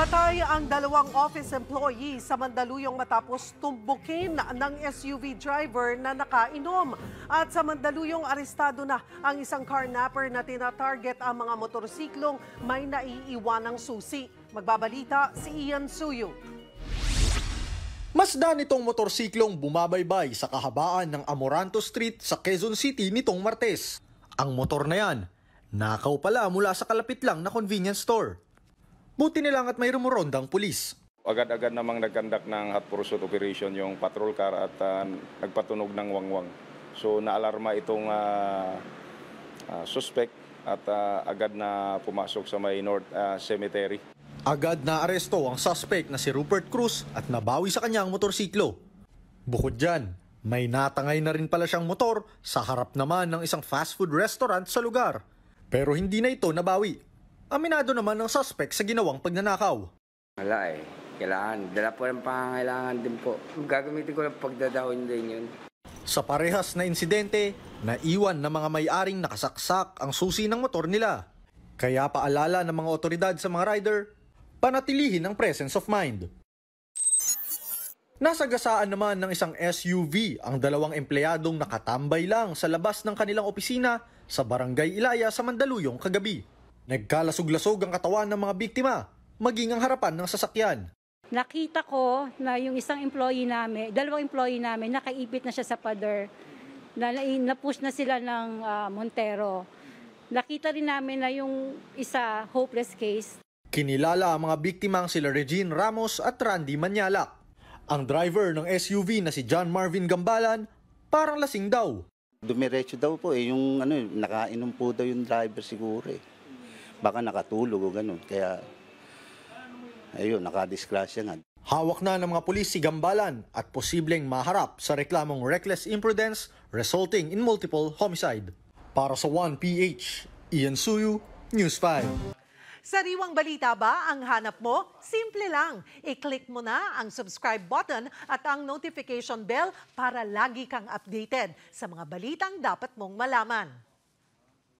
Patay ang dalawang office employee sa Mandaluyong matapos tumbukin ng SUV driver na nakainom. At sa Mandaluyong arestado na ang isang carnapper na tinatarget ang mga motorsiklong may naiiwanang susi. Magbabalita si Ian Suyo. Masda nitong motorsiklong bumabaybay sa kahabaan ng Amoranto Street sa Quezon City nitong Martes. Ang motor na yan, nakaw pala mula sa kalapit lang na convenience store. Buti nilang at may rumorondang pulis. Agad-agad namang nagkandak ng hot pursuit operation yung patrol car at uh, nagpatunog ng wangwang. So naalarma itong uh, uh, suspect at uh, agad na pumasok sa may North uh, Cemetery. Agad na aresto ang suspect na si Rupert Cruz at nabawi sa kanya ang motorsiklo. Bukod dyan, may natangay na rin pala siyang motor sa harap naman ng isang fast food restaurant sa lugar. Pero hindi na ito nabawi Aminado naman ang suspect sa ginawang pagnanakaw. Wala eh. Kailangan. Dala po ng pangangailangan din po. Gagamitin ko ng pagdadahon din yun. Sa parehas na insidente, naiwan ng mga may-aring nakasaksak ang susi ng motor nila. Kaya paalala ng mga otoridad sa mga rider, panatilihin ang presence of mind. Nasagasaan naman ng isang SUV ang dalawang empleyadong nakatambay lang sa labas ng kanilang opisina sa Barangay Ilaya sa Mandaluyong kagabi. Nagkalasog-lasog ang katawan ng mga biktima, maging ang harapan ng sasakyan. Nakita ko na yung isang employee namin, dalawang employee namin, nakaipit na siya sa pader. Na, na-push na sila ng uh, Montero. Nakita rin namin na yung isa hopeless case. Kinilala ang mga biktima ang sila Regine Ramos at Randy Manyalak. Ang driver ng SUV na si John Marvin Gambalan, parang lasing daw. Dumiretso daw po eh, yung ano, nakainom po daw yung driver siguro eh. Baka nakatulog o ganun. Kaya, ayun, nakadiskrasya nga. Hawak na ng mga pulis si Gambalan at posibleng maharap sa reklamong reckless imprudence resulting in multiple homicide. Para sa 1PH, Ian Suyu, News 5. Sariwang balita ba ang hanap mo? Simple lang. I-click mo na ang subscribe button at ang notification bell para lagi kang updated sa mga balitang dapat mong malaman.